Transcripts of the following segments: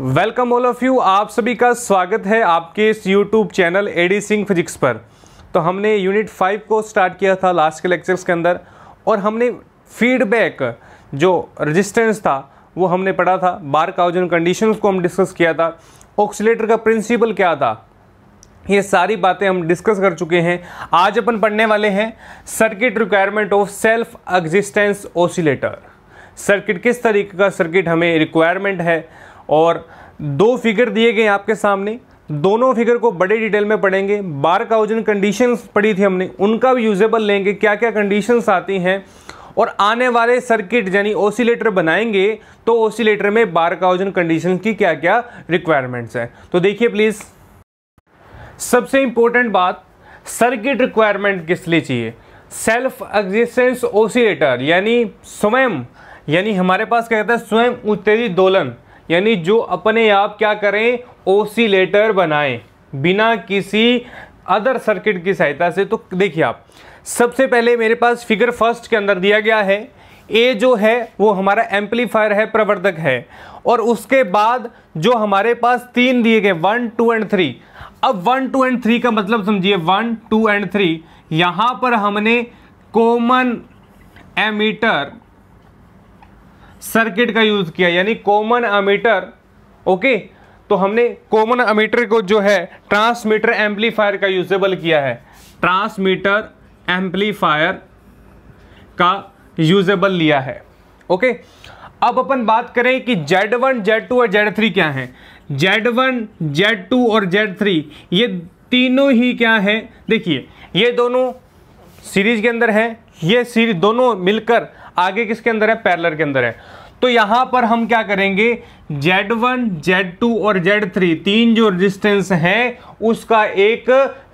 welcome all of you आप सभी का स्वागत है आपके इस YouTube channel A D Singh physics पर तो हमने यूनिट फाइव को स्टार्ट किया था लास्ट के लेक्चर्स के अंदर और हमने फीडबैक जो रेजिस्टेंस था वो हमने पढ़ा था बार काउजन कंडीशन को हम डिस्कस किया था ऑक्सीटर का प्रिंसिपल क्या था ये सारी बातें हम डिस्कस कर चुके हैं आज अपन पढ़ने वाले हैं circuit requirement of self existence oscillator circuit किस तरीके का सर्किट हमें रिक्वायरमेंट है और दो फिगर दिए गए आपके सामने दोनों फिगर को बड़े डिटेल में पढ़ेंगे बार काउजन कंडीशन पढ़ी थी हमने उनका भी यूजेबल लेंगे क्या क्या कंडीशंस आती हैं और आने वाले सर्किट यानी ओसिलेटर बनाएंगे तो ओसिलेटर में बार काउजन कंडीशन की क्या क्या रिक्वायरमेंट्स हैं तो देखिए प्लीज़ सबसे इंपॉर्टेंट बात सर्किट रिक्वायरमेंट किस लिए चाहिए सेल्फ एग्जिस्टेंस ओसिलेटर यानी स्वयं यानी हमारे पास कहता है स्वयं उत्तेजित दोलन यानी जो अपने आप क्या करें ओसीलेटर बनाएं बिना किसी अदर सर्किट की सहायता से तो देखिए आप सबसे पहले मेरे पास फिगर फर्स्ट के अंदर दिया गया है ए जो है वो हमारा एम्पलीफायर है प्रवर्धक है और उसके बाद जो हमारे पास तीन दिए गए वन टू एंड थ्री अब वन टू एंड थ्री का मतलब समझिए वन टू एंड थ्री यहाँ पर हमने कॉमन एमीटर सर्किट का यूज़ किया यानी कॉमन अमीटर ओके तो हमने कॉमन अमीटर को जो है ट्रांसमीटर एम्पलीफायर का यूजेबल किया है ट्रांसमीटर एम्पलीफायर का यूजेबल लिया है ओके अब अपन बात करें कि Z1, Z2 और Z3 क्या है Z1, Z2 और Z3 ये तीनों ही क्या है देखिए ये दोनों सीरीज के अंदर है ये सीरीज दोनों मिलकर आगे किसके अंदर है पैरलर के अंदर है तो यहां पर हम क्या करेंगे Z1, Z2 और Z3 तीन जो रेजिस्टेंस हैं उसका एक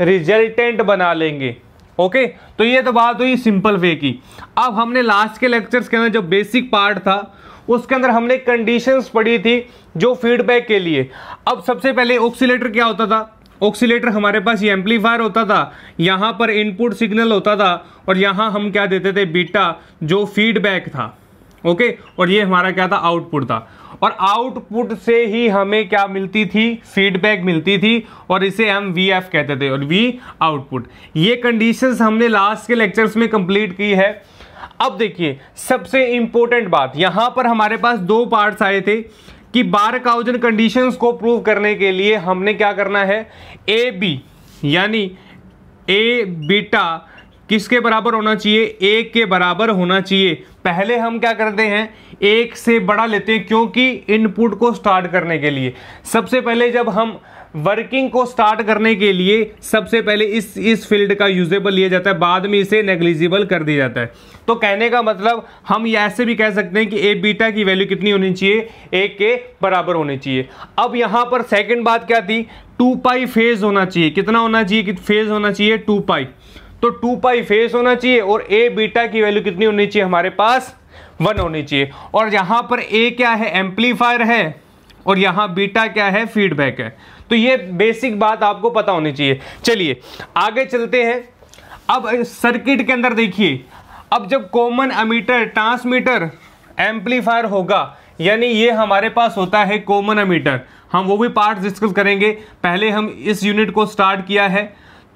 रिजल्टेंट बना लेंगे ओके तो ये तो बात हुई सिंपल वे की अब हमने लास्ट के लेक्चर्स के अंदर जो बेसिक पार्ट था उसके अंदर हमने कंडीशंस पढ़ी थी जो फीडबैक के लिए अब सबसे पहले ऑक्सीटर क्या होता था ऑक्सीटर हमारे पास ये एम्पलीफायर होता था यहाँ पर इनपुट सिग्नल होता था और यहाँ हम क्या देते थे बीटा जो फीडबैक था ओके और ये हमारा क्या था आउटपुट था और आउटपुट से ही हमें क्या मिलती थी फीडबैक मिलती थी और इसे हम वी एफ कहते थे और वी आउटपुट ये कंडीशंस हमने लास्ट के लेक्चर्स में कंप्लीट की है अब देखिए सबसे इंपॉर्टेंट बात यहाँ पर हमारे पास दो पार्ट्स आए थे कि बारकाउजन कंडीशन को प्रूव करने के लिए हमने क्या करना है ए बी यानी ए बीटा किसके बराबर होना चाहिए एक के बराबर होना चाहिए पहले हम क्या करते हैं एक से बड़ा लेते हैं क्योंकि इनपुट को स्टार्ट करने के लिए सबसे पहले जब हम वर्किंग को स्टार्ट करने के लिए सबसे पहले इस इस फील्ड का यूजेबल लिया जाता है बाद में इसे नेग्लिजिबल कर दिया जाता है तो कहने का मतलब हम ऐसे भी कह सकते हैं कि ए बीटा की वैल्यू कितनी होनी चाहिए ए के बराबर होनी चाहिए अब यहाँ पर सेकेंड बात क्या थी टू पाई फेज होना चाहिए कितना होना चाहिए कि फेज होना चाहिए टू पाई तो टू पाई फेज होना चाहिए और ए बीटा की वैल्यू कितनी होनी चाहिए हमारे पास वन होनी चाहिए और यहाँ पर ए क्या है एम्पलीफायर है और यहाँ बीटा क्या है फीडबैक है तो ये बेसिक बात आपको पता होनी चाहिए चलिए आगे चलते हैं अब सर्किट के अंदर देखिए अब जब कॉमन अमीटर ट्रांसमीटर एम्पलीफायर होगा यानी ये हमारे पास होता है कॉमन अमीटर हम वो भी पार्ट डिस्कस करेंगे पहले हम इस यूनिट को स्टार्ट किया है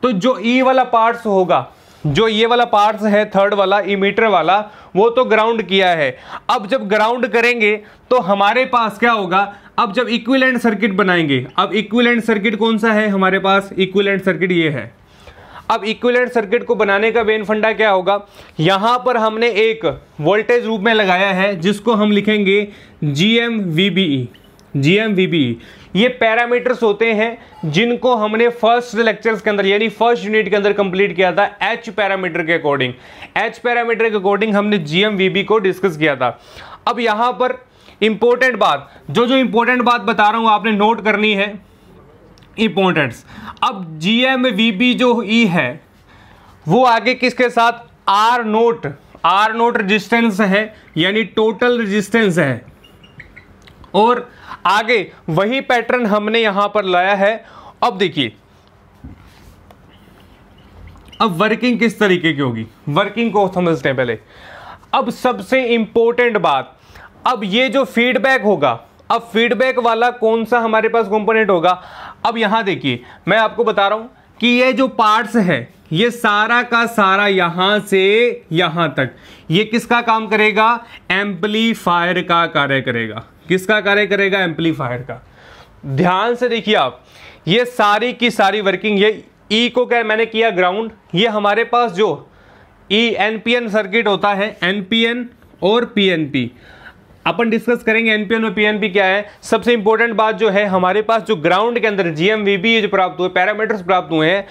तो जो ई e वाला पार्ट्स होगा जो ये वाला पार्ट्स है थर्ड वाला इमीटर वाला वो तो ग्राउंड किया है अब जब ग्राउंड करेंगे तो हमारे पास क्या होगा अब जब इक्विलेंट सर्किट बनाएंगे अब इक्विलेंट सर्किट कौन सा है हमारे पास इक्विलेंट सर्किट ये है अब इक्विलेंट सर्किट को बनाने का बेन फंडा क्या होगा यहाँ पर हमने एक वोल्टेज रूप में लगाया है जिसको हम लिखेंगे G M V B E G M V B E ये पैरामीटर्स होते हैं जिनको हमने फर्स्ट लेक्चर्स के अंदर यानी फर्स्ट यूनिट के अंदर कंप्लीट किया था एच पैरामीटर के अकॉर्डिंग एच पैरामीटर के अकॉर्डिंग हमने जी एम वी बी को डिस्कस किया था अब यहाँ पर इंपॉर्टेंट बात जो जो इंपॉर्टेंट बात बता रहा हूं आपने नोट करनी है इंपॉर्टेंट अब जी एम जो ई e है वो आगे किसके साथ R naught R naught resistance है यानी टोटल रजिस्टेंस है और आगे वही पैटर्न हमने यहां पर लाया है अब देखिए अब वर्किंग किस तरीके की होगी वर्किंग को समझते हैं पहले अब सबसे इंपॉर्टेंट बात अब ये जो फीडबैक होगा अब फीडबैक वाला कौन सा हमारे पास कंपोनेंट होगा अब यहां देखिए मैं आपको बता रहा हूं कि ये जो पार्ट्स है ये सारा का सारा यहां से यहां तक ये किसका काम करेगा एम्पलीफायर का कार्य करेगा किसका कार्य करेगा एम्पलीफायर का ध्यान से देखिए आप ये सारी की सारी वर्किंग ये ई e को क्या मैंने किया ग्राउंड ये हमारे पास जो E N P N circuit होता है एन पी एन और पी एन पी अपन डिस्कस करेंगे एनपीएल में पीएनपी क्या है सबसे इंपॉर्टेंट बात जो है हमारे पास जो ग्राउंड के अंदर जीएमवीपी जो प्राप्त हुए पैरामीटर्स प्राप्त हुए हैं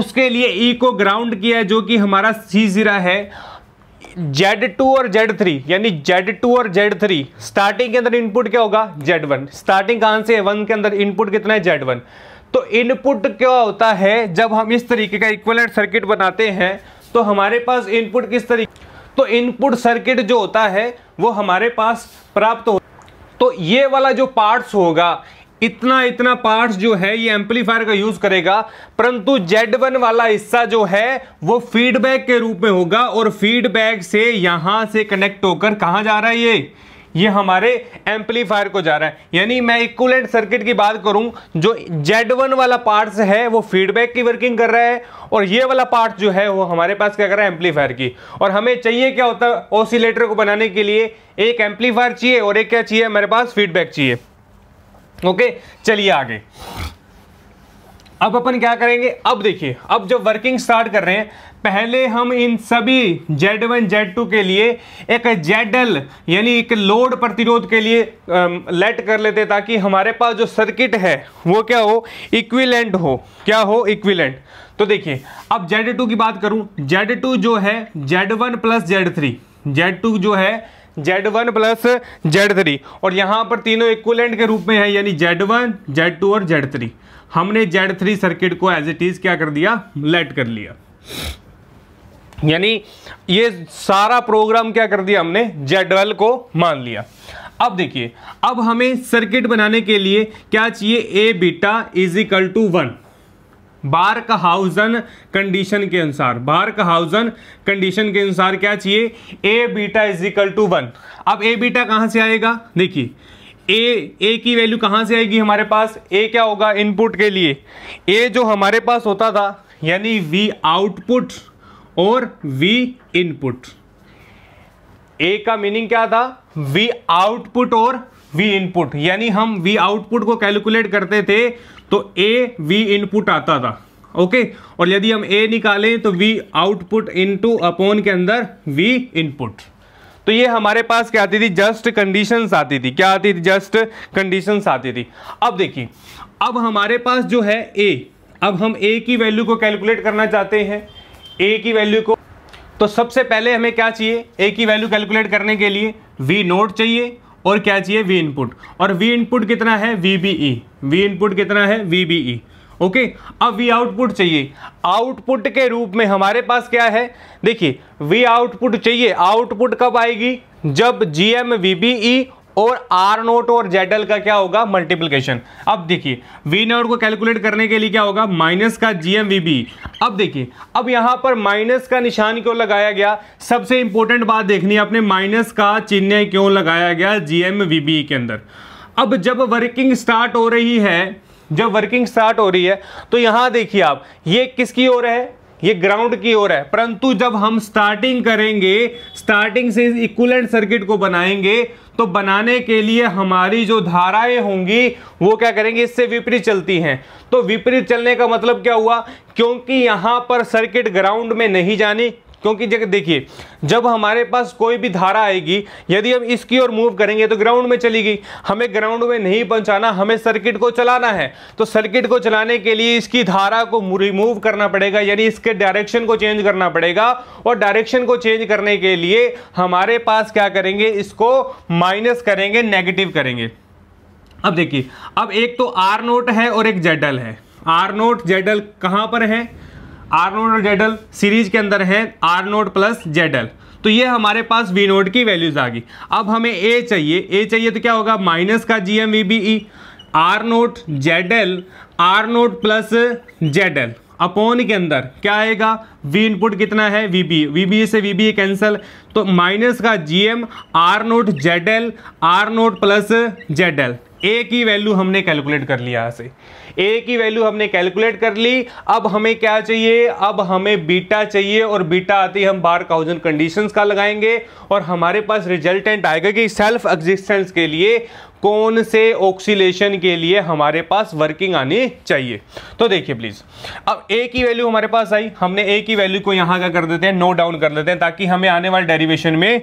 उसके लिए ई e को ग्राउंड किया है जो कि हमारा सी जीरा है जेड टू और जेड थ्री यानी जेड टू और जेड थ्री स्टार्टिंग के अंदर इनपुट क्या होगा जेड वन स्टार्टिंग कहां से है वन के अंदर इनपुट कितना है जेड वन तो इनपुट क्या होता है जब हम इस तरीके का इक्वलेंट सर्किट बनाते हैं तो हमारे पास इनपुट किस तरीके तो इनपुट सर्किट जो होता है वो हमारे पास प्राप्त हो तो ये वाला जो पार्ट्स होगा इतना इतना पार्ट्स जो है ये एम्पलीफायर का यूज करेगा परंतु Z1 वाला हिस्सा जो है वो फीडबैक के रूप में होगा और फीडबैक से यहां से कनेक्ट होकर कहां जा रहा है ये ये हमारे एम्पलीफायर को जा रहा है यानी मैं इक्वलेंट सर्किट की बात करूं जो जेड वन वाला पार्ट है वो फीडबैक की वर्किंग कर रहा है और ये वाला पार्ट जो है वो हमारे पास क्या कर रहा है एम्पलीफायर की और हमें चाहिए क्या होता है ओसिलेटर को बनाने के लिए एक एम्पलीफायर चाहिए और एक क्या चाहिए हमारे पास फीडबैक चाहिए ओके चलिए आगे अब अपन क्या करेंगे अब देखिए अब जो वर्किंग स्टार्ट कर रहे हैं पहले हम इन सभी Z1, Z2 के लिए एक ZL यानी एक लोड प्रतिरोध के लिए लेट कर लेते ताकि हमारे पास जो सर्किट है वो क्या हो इक्विलेंट हो क्या हो इक्विलेंट तो देखिए अब Z2 की बात करूं Z2 जो है Z1 प्लस जेड Z2 जो है Z1 प्लस जेड और यहाँ पर तीनों इक्विलेंट के रूप में है यानी Z1, Z2 और Z3 हमने जेड थ्री सर्किट को एज इट इज क्या कर दिया लेट कर लिया यानी ये सारा प्रोग्राम क्या कर दिया हमने जेडवेल को मान लिया अब देखिए अब हमें सर्किट बनाने के लिए क्या चाहिए A beta is equal to one Barkhausen condition के अनुसार बार का हाउजन कंडीशन के अनुसार क्या चाहिए A beta is equal to one अब ए बीटा कहां से आएगा देखिए ए ए की वैल्यू कहाँ से आएगी हमारे पास ए क्या होगा इनपुट के लिए ए जो हमारे पास होता था यानी वी आउटपुट और वी इनपुट ए का मीनिंग क्या था वी आउटपुट और वी इनपुट यानी हम वी आउटपुट को कैलकुलेट करते थे तो ए वी इनपुट आता था ओके और यदि हम ए निकालें तो वी आउटपुट इनटू अपॉन के अंदर वी इनपुट तो ये हमारे पास क्या आती थी जस्ट कंडीशन आती थी क्या आती थी जस्ट कंडीशन आती थी अब देखिए अब हमारे पास जो है ए अब हम ए की वैल्यू को कैलकुलेट करना चाहते हैं ए की वैल्यू को तो सबसे पहले हमें क्या चाहिए ए की वैल्यू कैलकुलेट करने के लिए वी नोट चाहिए और क्या चाहिए वी इनपुट और वी इनपुट कितना है V B E V input कितना है वी बी ई ओके अब वी आउटपुट चाहिए आउटपुट के रूप में हमारे पास क्या है देखिए वी आउटपुट चाहिए आउटपुट कब आएगी जब जी एम e और आर नोट और जेडल का क्या होगा मल्टीप्लीकेशन अब देखिए वी नोट को कैलकुलेट करने के लिए क्या होगा माइनस का जीएमवीबी अब देखिए अब यहां पर माइनस का निशान क्यों लगाया गया सबसे इंपॉर्टेंट बात देखनी है अपने माइनस का चिन्ह क्यों लगाया गया जीएमवीबी के अंदर अब जब वर्किंग स्टार्ट हो रही है जब वर्किंग स्टार्ट हो रही है तो यहां देखिए आप ये किसकी ओर है ये ग्राउंड की ओर है परंतु जब हम स्टार्टिंग करेंगे स्टार्टिंग से इक्वलेंट सर्किट को बनाएंगे तो बनाने के लिए हमारी जो धाराएं होंगी वो क्या करेंगे इससे विपरीत चलती हैं तो विपरीत चलने का मतलब क्या हुआ क्योंकि यहां पर सर्किट ग्राउंड में नहीं जानी क्योंकि जब देखिए जब हमारे पास कोई भी धारा आएगी यदि हम इसकी ओर मूव करेंगे तो ग्राउंड में चली गई हमें ग्राउंड में नहीं पहुंचाना हमें सर्किट को चलाना है तो सर्किट को चलाने के लिए इसकी धारा को रिमूव करना पड़ेगा यानी इसके डायरेक्शन को चेंज करना पड़ेगा और डायरेक्शन को चेंज करने के लिए हमारे पास क्या करेंगे इसको माइनस करेंगे नेगेटिव करेंगे अब देखिए अब एक तो आर नोट है और एक जेडल है आर नोट जेडल कहां पर है आर नोड और जेडल सीरीज के अंदर है आर नोड प्लस जेडल तो ये हमारे पास वी नोड की वैल्यूज आ गई अब हमें ए चाहिए ए चाहिए तो क्या होगा माइनस का G M V B E R naught Z L R naught plus Z L upon के अंदर क्या आएगा वी इनपुट कितना है वी बी वी बी से वी बी कैंसल तो माइनस का G M R naught Z L R naught plus Z L A की वैल्यू हमने कैलकुलेट कर लिया यहाँ से ए की वैल्यू हमने कैलकुलेट कर ली अब हमें क्या चाहिए अब हमें बीटा चाहिए और बीटा आते ही हम बार काउजन कंडीशन का लगाएंगे और हमारे पास रिजल्टेंट आएगा कि सेल्फ एग्जिस्टेंस के लिए कौन से ऑक्सीलेशन के लिए हमारे पास वर्किंग आनी चाहिए तो देखिए प्लीज़ अब ए की वैल्यू हमारे पास आई हमने ए की वैल्यू को यहाँ का कर देते हैं नोट डाउन कर देते हैं ताकि हमें आने वाले डेरिवेशन में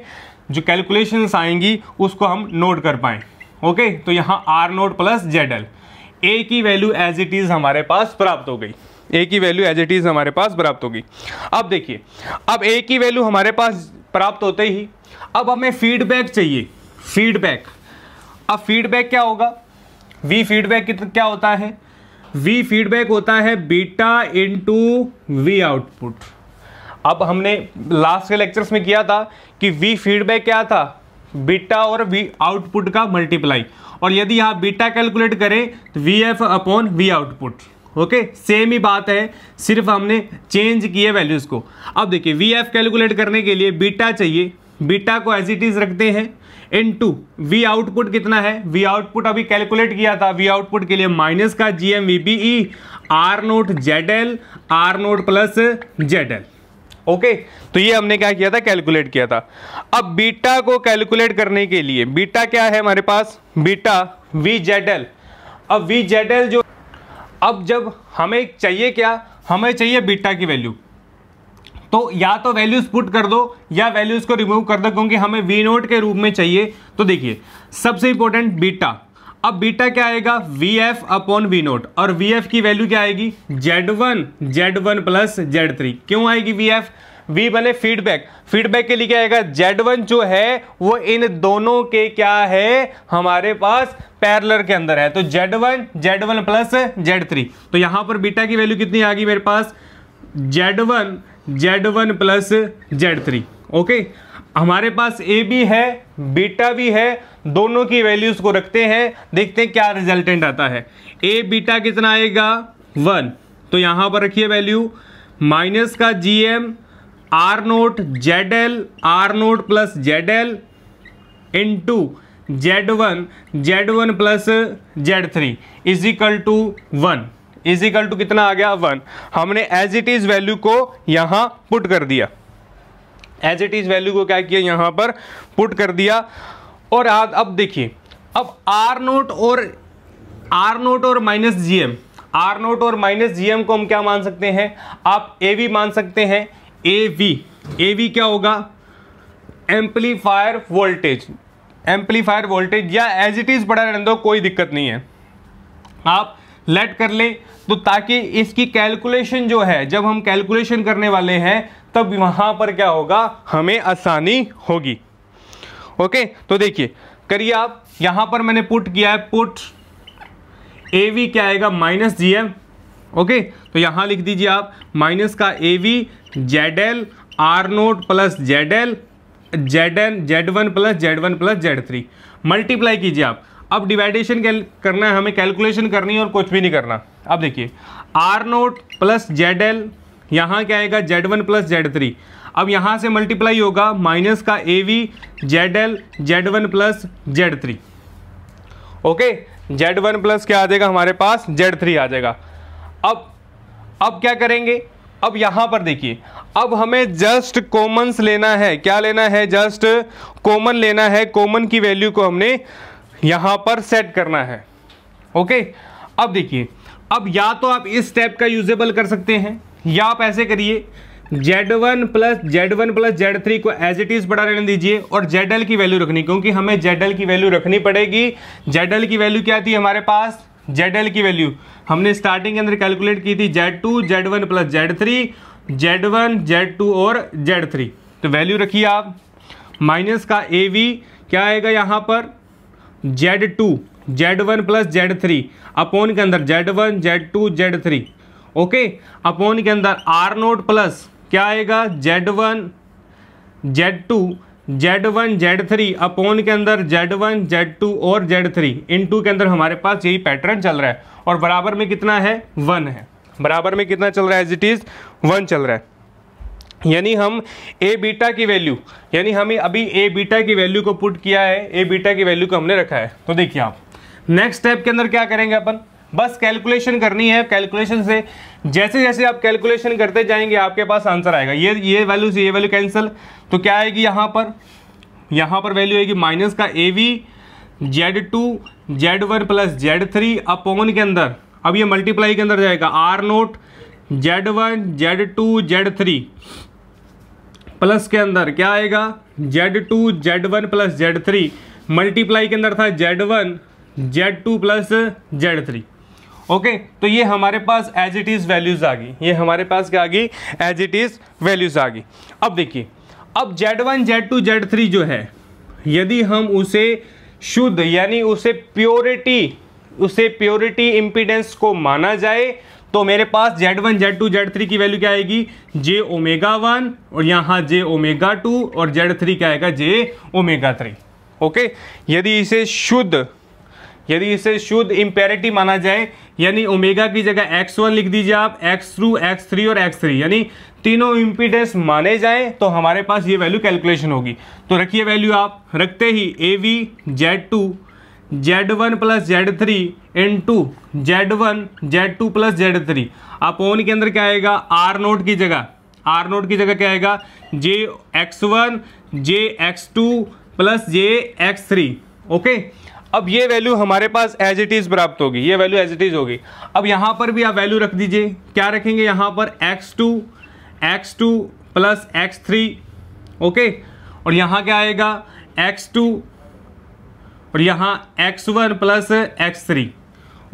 जो कैलकुलेशंस आएंगी उसको हम नोट कर पाए ओके तो यहाँ R naught plus Z L A की वैल्यू एज इट इज़ हमारे पास प्राप्त हो गई ए की वैल्यू एज इट इज़ हमारे पास प्राप्त होगी अब देखिए अब ए की वैल्यू हमारे पास प्राप्त होते ही अब हमें फीडबैक चाहिए फीडबैक अब फीडबैक क्या होगा वी फीडबैक क्या होता है वी फीडबैक होता है बीटा इंटू वी आउटपुट अब हमने लास्ट के लेक्चर्स में किया था कि वी फीडबैक क्या था बीटा और वी आउटपुट का मल्टीप्लाई और यदि आप बीटा कैलकुलेट करें तो V F upon V output okay same ही बात है सिर्फ हमने चेंज किए वैल्यूज़ को अब देखिए वी एफ कैलकुलेट करने के लिए बीटा चाहिए बीटा को एज इट इज रखते हैं इन टू वी आउटपुट कितना है वी आउटपुट अभी कैलकुलेट किया था वी आउटपुट के लिए माइनस का G M V B E R naught Z L R naught plus Z L okay तो ये हमने क्या किया था कैलकुलेट किया था अब बीटा को कैलकुलेट करने के लिए बीटा क्या है हमारे पास बीटा वी जेड एल अब वी जेड एल जो अब जब हमें चाहिए क्या हमें चाहिए बीटा की वैल्यू तो या तो वैल्यूज पुट कर दो या वैल्यूज को रिमूव कर दो क्योंकि हमें वी नोट के रूप में चाहिए तो देखिए सबसे इंपॉर्टेंट बीटा अब बीटा क्या आएगा V F upon V naught और वी एफ की वैल्यू क्या आएगी Z one Z one plus Z three क्यों आएगी वी एफ वी बने फीडबैक फीडबैक के लिए क्या आएगा जेड वन जो है वो इन दोनों के क्या है हमारे पास पैरलर के अंदर है तो Z one Z one plus Z three तो यहां पर बीटा की वैल्यू कितनी आ गई मेरे पास Z one Z one plus Z three okay हमारे पास ए भी है बीटा भी है दोनों की वैल्यूज को रखते हैं देखते हैं क्या रिजल्टेंट आता है ए बीटा कितना आएगा वन तो यहाँ पर रखिए वैल्यू माइनस का G M R naught Z L R naught plus Z L into Z one Z one plus Z three is equal to one is equal to कितना आ गया वन हमने as it is value को यहाँ put कर दिया as it is value को क्या किया यहाँ पर पुट कर दिया और आज अब देखिए अब आर नोट और आर नोट और minus G M R naught और माइनस जी एम को हम क्या मान सकते हैं आप ए वी मान सकते हैं ए वी ए वी क्या होगा एम्पलीफायर वोल्टेज एम्पलीफायर वोल्टेज या एज इट इज़ बड़ा रहने दो कोई दिक्कत नहीं है आप लेट कर ले तो ताकि इसकी कैलकुलेशन जो है जब हम कैलकुलेशन करने वाले हैं तब वहां पर क्या होगा हमें आसानी होगी ओके तो देखिए करिए आप यहां पर मैंने पुट किया है पुट ए वी क्या आएगा माइनस जी एम ओके तो यहां लिख दीजिए आप माइनस का A V Z L R naught plus Z L Z N Z one plus Z one plus Z three multiply कीजिए आप अब डिवाइडेशन करना है हमें कैलकुलेशन करनी है और कुछ भी नहीं करना अब देखिए R naught plus Z L यहाँ क्या आएगा Z one plus Z three अब यहाँ से मल्टीप्लाई होगा माइनस का A V Z L Z one plus Z three okay Z one plus क्या आ जाएगा हमारे पास जेड थ्री आ जाएगा अब अब क्या करेंगे अब यहाँ पर देखिए अब हमें जस्ट कॉमन्स लेना है क्या लेना है जस्ट कॉमन लेना है कॉमन की वैल्यू को हमने यहाँ पर सेट करना है ओके अब देखिए अब या तो आप इस स्टेप का यूजेबल कर सकते हैं या आप ऐसे करिए Z one plus Z one plus Z three को एज इट इज़ बड़ा रहने दीजिए और जेड एल की वैल्यू रखनी क्योंकि हमें जेड एल की वैल्यू रखनी पड़ेगी जेड एल की वैल्यू क्या थी हमारे पास जेड एल की वैल्यू हमने स्टार्टिंग के अंदर कैलकुलेट की थी Z two Z one plus Z three Z one Z two और जेड थ्री तो वैल्यू रखिए आप माइनस का ए वी क्या आएगा यहाँ पर Z two Z one plus Z three upon के अंदर Z one Z two Z three okay upon के अंदर आर नोट प्लस क्या आएगा Z one Z two Z one Z three upon के अंदर जेड वन जेड टू और Z three into के अंदर हमारे पास यही पैटर्न चल रहा है और बराबर में कितना है वन है बराबर में कितना चल रहा है एज इट इज़ वन चल रहा है यानी हम ए बीटा की वैल्यू यानी हमें अभी ए बीटा की वैल्यू को पुट किया है ए बीटा की वैल्यू को हमने रखा है तो देखिए आप नेक्स्ट स्टेप के अंदर क्या करेंगे अपन बस कैलकुलेशन करनी है कैलकुलेशन से जैसे जैसे आप कैलकुलेशन करते जाएंगे आपके पास आंसर आएगा ये ये वैल्यू से ये वैल्यू कैंसिल तो क्या आएगी यहाँ पर यहाँ पर वैल्यू आएगी माइनस का A V Z two Z one plus Z three upon के अंदर अब ये मल्टीप्लाई के अंदर जाएगा R naught Z one Z two Z three plus के अंदर क्या आएगा Z two Z one plus Z three multiply के अंदर था Z one Z two plus Z three okay तो ये हमारे पास एज इट इज़ वैल्यूज़ आ गई ये हमारे पास क्या आ गई एज इट इज़ वैल्यूज़ आ गई अब देखिए अब Z one Z two Z three जो है यदि हम उसे शुद्ध यानी उसे प्योरिटी उसे प्योरिटी इम्पीडेंस को माना जाए तो मेरे पास Z one Z two Z three की वैल्यू क्या आएगी जे ओमेगा वन और यहाँ जे ओमेगा टू और जेड थ्री क्या आएगा जे ओमेगा थ्री ओके यदि इसे शुद्ध यदि इसे शुद्ध इम्पेरिटी माना जाए यानी ओमेगा की जगह एक्स वन लिख दीजिए आप एक्स टू एक्स थ्री और एक्स थ्री यानी तीनों इम्पीडेंस माने जाए तो हमारे पास ये वैल्यू कैलकुलेशन होगी तो रखिए वैल्यू आप रखते ही A V Z two Z one plus Z three into Z one Z two plus Z three आप ओन के अंदर क्या आएगा आर नोट की जगह आर नोट की जगह क्या आएगा J X one J X two plus J X three okay अब ये वैल्यू हमारे पास एज इट इज़ प्राप्त होगी ये वैल्यू एज इट इज़ होगी अब यहाँ पर भी आप वैल्यू रख दीजिए क्या रखेंगे यहाँ पर X two X two plus X three okay और यहाँ क्या आएगा एक्स टू और यहाँ X one plus X three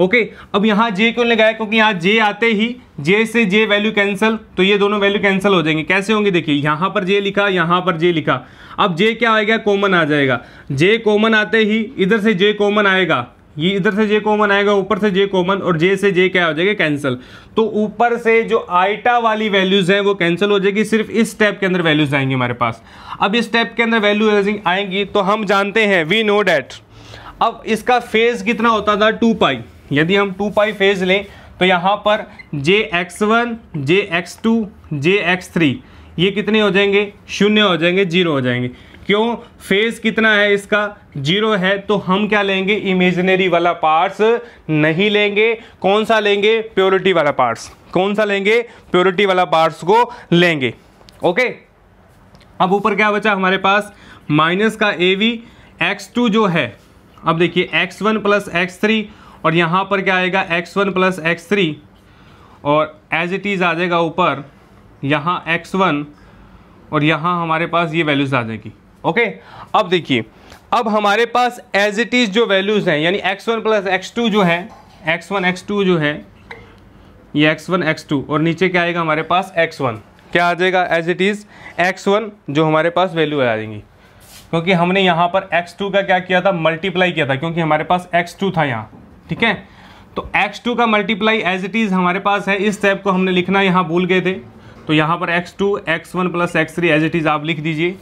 okay अब यहाँ जे क्यों लगाया क्योंकि यहाँ जे आते ही जे से जे वैल्यू कैंसिल तो ये दोनों वैल्यू कैंसिल हो जाएंगे कैसे होंगे देखिए यहाँ पर जे लिखा यहाँ पर जे लिखा अब जे क्या आएगा कॉमन आ जाएगा जे कॉमन आते ही इधर से जे कॉमन आएगा ये इधर से जे कॉमन आएगा ऊपर से जे कॉमन और जे से जे क्या हो जाएगा कैंसिल तो ऊपर से जो आइटा वाली वैल्यूज हैं वो कैंसिल हो जाएगी सिर्फ इस स्टेप के अंदर वैल्यूज आएंगी हमारे पास अब इस स्टेप के अंदर वैल्यू आएंगी तो हम जानते हैं वी नो डैट अब इसका फेज कितना होता था टू पाई यदि हम टू पाई फेज लें तो यहाँ पर J X one J X two J X three ये कितने हो जाएंगे शून्य हो जाएंगे जीरो हो जाएंगे क्यों फेज कितना है इसका जीरो है तो हम क्या लेंगे इमेजिनरी वाला पार्ट्स नहीं लेंगे कौन सा लेंगे प्योरिटी वाला पार्ट्स कौन सा लेंगे प्योरिटी वाला पार्ट्स को लेंगे ओके अब ऊपर क्या बचा हमारे पास माइनस का ए वी एक्स टू जो है अब देखिए X one plus X three और यहाँ पर क्या आएगा X one plus X three और एज इट इज़ आ जाएगा ऊपर यहाँ एक्स वन और यहाँ हमारे पास ये वैल्यूज़ आ जाएगी ओके अब देखिए अब हमारे पास एज इट इज़ जो वैल्यूज़ हैं यानी X one plus X two जो है एक्स वन एक्स टू जो है ये एक्स वन एक्स टू और नीचे क्या आएगा हमारे पास एक्स वन क्या आ जाएगा as it is X one जो हमारे पास वैल्यू आ जाएंगी क्योंकि हमने यहाँ पर एक्स टू का क्या किया था मल्टीप्लाई किया था क्योंकि हमारे पास एक्स टू था यहाँ ठीक है तो x2 का मल्टीप्लाई एज इट इज़ हमारे पास है इस स्टेप को हमने लिखना यहाँ भूल गए थे तो यहाँ पर x2 two X one plus X three as it is आप लिख दीजिए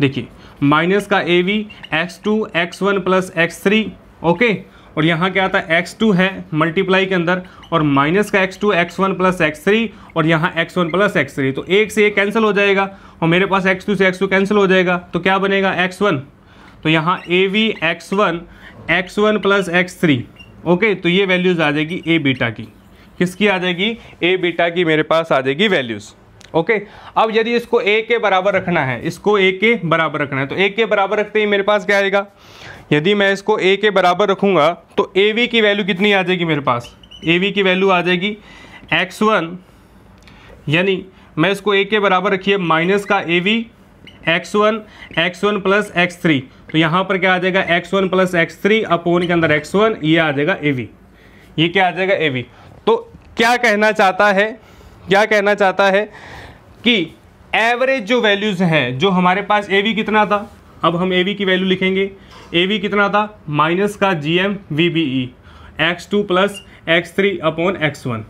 देखिए माइनस का A V X two X one plus X three okay और यहाँ क्या आता है एक्स टू है मल्टीप्लाई के अंदर और माइनस का X two X one plus X three और यहाँ X one plus X three तो एक से एक कैंसिल हो जाएगा और मेरे पास एक्स टू से एक्स टू कैंसिल हो जाएगा तो क्या बनेगा एक्स वन तो यहाँ A V X one X one plus X three okay तो ये वैल्यूज़ आ जाएगी ए बीटा की किसकी आ जाएगी ए बीटा की मेरे पास आ जाएगी वैल्यूज़ ओके अब यदि इसको ए के बराबर रखना है इसको ए के बराबर रखना है तो ए के बराबर रखते ही मेरे पास क्या आएगा यदि मैं इसको ए के बराबर रखूंगा तो ए वी की वैल्यू कितनी आ जाएगी मेरे पास ए वी की वैल्यू आ जाएगी एक्स वन यानी मैं इसको ए के बराबर रखिए माइनस का A V X one X one plus X three तो यहाँ पर क्या आ जाएगा X one plus X three upon के अंदर एक्स वन ये आ जाएगा ए वी ये क्या आ जाएगा ए वी तो क्या कहना चाहता है क्या कहना चाहता है कि एवरेज जो वैल्यूज़ हैं जो हमारे पास ए वी कितना था अब हम ए वी की वैल्यू लिखेंगे ए वी कितना था माइनस का G M V B E X two plus X three upon X one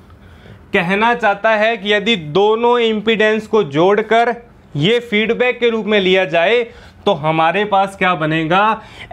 कहना चाहता है कि यदि दोनों इम्पीडेंस को जोड़कर ये फीडबैक के रूप में लिया जाए तो हमारे पास क्या बनेगा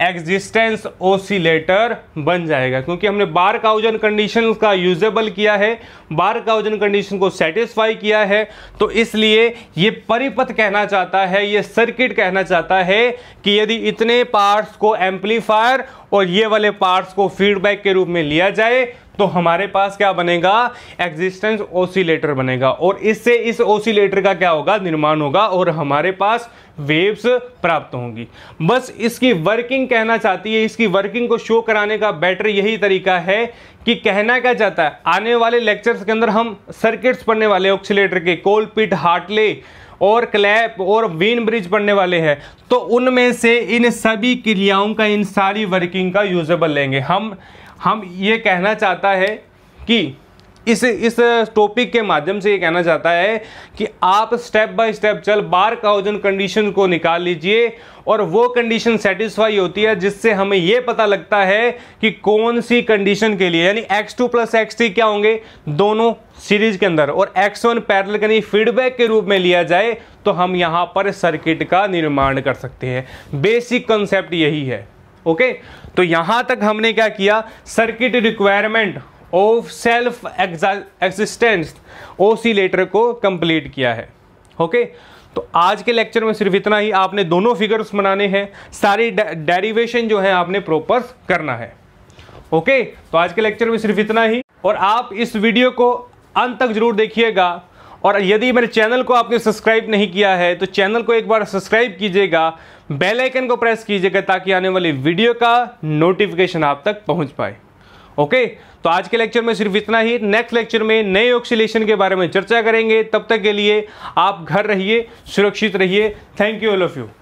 एग्जिस्टेंस ओसिलेटर बन जाएगा क्योंकि हमने बार काउजन कंडीशन का यूजेबल किया है बार काउजन कंडीशन को सेटिस्फाई किया है तो इसलिए ये परिपथ कहना चाहता है ये सर्किट कहना चाहता है कि यदि इतने पार्ट्स को एम्पलीफायर और ये वाले पार्ट्स को फीडबैक के रूप में लिया जाए तो हमारे पास क्या बनेगा एग्जिस्टेंस ओसिलेटर बनेगा और इससे इस ओसिलेटर का क्या होगा निर्माण होगा और हमारे पास वेव्स प्राप्त होंगी बस इसकी वर्किंग कहना चाहती है इसकी वर्किंग को शो कराने का बेटर यही तरीका है कि कहना क्या चाहता है आने वाले लेक्चर्स के अंदर हम सर्किट्स पढ़ने वाले ऑक्सीटर के कोल पिट हार्टले और क्लैप और वीन ब्रिज पढ़ने वाले हैं तो उनमें से इन सभी क्रियाओं का इन सारी वर्किंग का यूजेबल लेंगे हम हम ये कहना चाहता है कि इस इस टॉपिक के माध्यम से ये कहना चाहता है कि आप स्टेप बाय स्टेप चल बार काउजन कंडीशन को निकाल लीजिए और वो कंडीशन सेटिस्फाई होती है जिससे हमें ये पता लगता है कि कौन सी कंडीशन के लिए यानी X two plus X three क्या होंगे दोनों सीरीज के अंदर और एक्स वन पैरल यानी फीडबैक के रूप में लिया जाए तो हम यहाँ पर सर्किट का निर्माण कर सकते हैं बेसिक कंसेप्ट यही है ओके तो यहां तक हमने क्या किया circuit requirement of self existence oscillator को कंप्लीट किया है ओके तो आज के लेक्चर में सिर्फ इतना ही आपने दोनों फिगर्स बनाने हैं सारी डेरिवेशन जो है आपने प्रॉपर करना है ओके तो आज के लेक्चर में सिर्फ इतना ही और आप इस वीडियो को अंत तक जरूर देखिएगा और यदि मेरे चैनल को आपने सब्सक्राइब नहीं किया है तो चैनल को एक बार सब्सक्राइब कीजिएगा बेल आइकन को प्रेस कीजिएगा ताकि आने वाली वीडियो का नोटिफिकेशन आप तक पहुंच पाए ओके तो आज के लेक्चर में सिर्फ इतना ही नेक्स्ट लेक्चर में नए ऑक्सीलेशन के बारे में चर्चा करेंगे तब तक के लिए आप घर रहिए सुरक्षित रहिए thank you all of you